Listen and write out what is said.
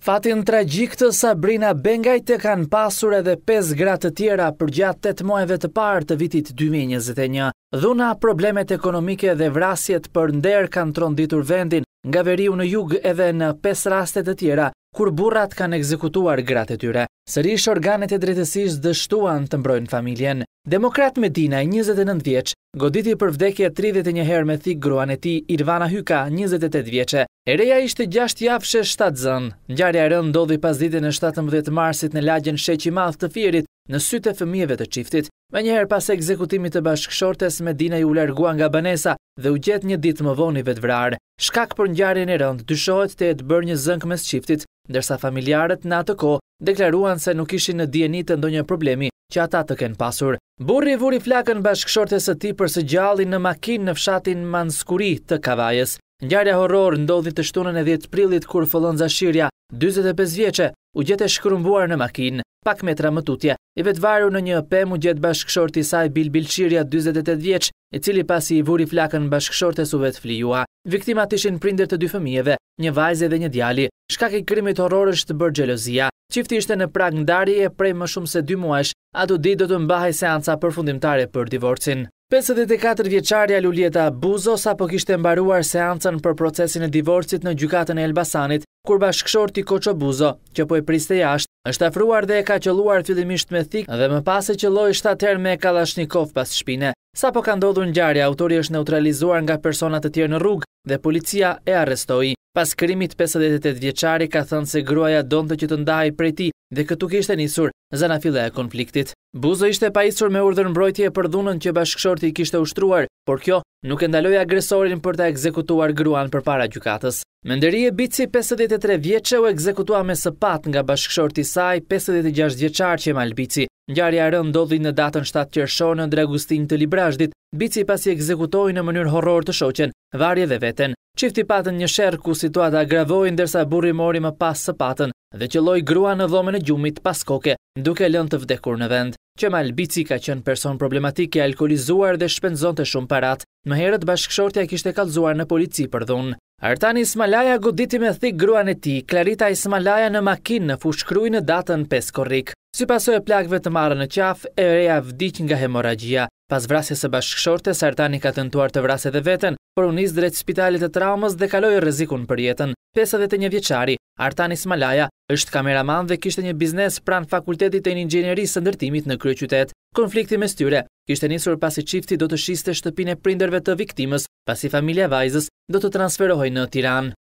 Fatin tragjik të Sabrina Bengaj të kanë pasur edhe 5 gratë të tjera për gjatë 8 muajve të parë të vitit 2021. Dhuna problemet ekonomike dhe vrasjet për nderë kanë tronditur vendin nga veriu në jug edhe në 5 rastet të tjera, kur burrat kanë ekzekutuar gratë të tyre. Sërish organet e drejtësisë dështuan të mbrojnë familjen. Demokrat Medina, 29 vjeç, goditi për vdekje 31 herë me thik gruan e tij Irvana Hyka, 28 vjeçe, Ereja ishte 6 jafshe 7 zënë. Njarja rënë ndodhi pas ditën e 17 marsit në lagjen sheqi madhë të firit në syte fëmijeve të qiftit. Me njëherë pas ekzekutimit të bashkëshortes, Medina ju largua nga banesa dhe u gjetë një ditë më voni vetë vrarë. Shkak për njarjen e rëndë, dyshojt të e të bërë një zënkë mes qiftit, ndërsa familjarët në atë ko deklaruan se nuk ishi në djenit të ndonjë problemi që ata të kenë pasur. Burri vuri flakën bashkëshortes e ti për së gjallin në makin në fshatin Manskuri të Kavajës. Njarja horror ndodhi të shtunën e 10 prillit kur fëllon zashirja, 25 vjeqe, u gjete shkrumbuar në makin, pak metra më tutje, i varu në një pëmë u gjetë bashkëshorti saj Bil Bilqirja, 28 vjeq, i cili pasi i vuri flakën bashkëshortes u vet flijua. Viktimat ishin prinder të dy fëmijeve, një vajze dhe një djali, shkak i krimit horror është bërë gjelozia. Qifti ishte në prag ndarje e prej më shumë se dy muash, ato di do të mbahaj seansa përfundimtare për divorcin. 54 vjeqarja Luljeta Buzo sa po kishte mbaruar seancën për procesin e divorcit në gjukatën e Elbasanit, kur bashkëshorti Koqo Buzo, që po e priste jashtë, është afruar dhe e ka qëluar fillimisht me thikë dhe më pas e qëlloj shtater me Kalashnikov pas shpine. Sa po ka ndodhur në gjarja, autori është neutralizuar nga personat të tjerë në rrugë dhe policia e arrestoi. Pas krimit 58 vjeçari ka thënë se gruaja donte që të ndahej prej tij dhe këtu kishte nisur zana filla e konfliktit. Buzo ishte pajisur me urdhër mbrojtje për dhunën që bashkëshorti i kishte ushtruar, por kjo nuk e ndaloi agresorin për ta ekzekutuar gruan përpara gjykatës. Menderi e Bici 53 vjeqe, u ekzekutua me sëpat nga bashkëshorti i saj 56 vjeçar që e Malbici. Ngjarja rën ndodhi në datën 7 qershor në Dragustin të Librazhdit. Bici pasi ekzekutoi në mënyrë horror të shoqen, varje dhe veten. Qifti patën një shërë ku situata agravojnë dërsa burri mori më pas së patën dhe që loj grua në dhomen e gjumit pas koke, duke lën të vdekur në vend. Që malbici ka qenë person problematik e alkoholizuar dhe shpenzon të shumë parat, më herët bashkëshortja kishte kalzuar në polici për dhunë. Artani Ismalaja goditi me thik gruan e ti, Klarita Ismalaja në makinë në fushkruj në datën 5 korrik. Si pasoj e plakve të marë në qaf, e reja vdik nga hemoragjia. Pas vrasje së bashkëshortes, Artani ka tentuar të vrasje dhe veten, por u nis drejt spitalit të traumës dhe kaloi rrezikun për jetën. 51 vjeçari Artani Smalaja është kameraman dhe kishte një biznes pranë Fakultetit e Inxhinierisë së Ndërtimit në kryeqytet. Konflikti mes tyre kishte nisur pasi çifti do të shiste shtëpinë e prindërve të viktimës, pasi familja vajzës do të transferohej në Tiranë.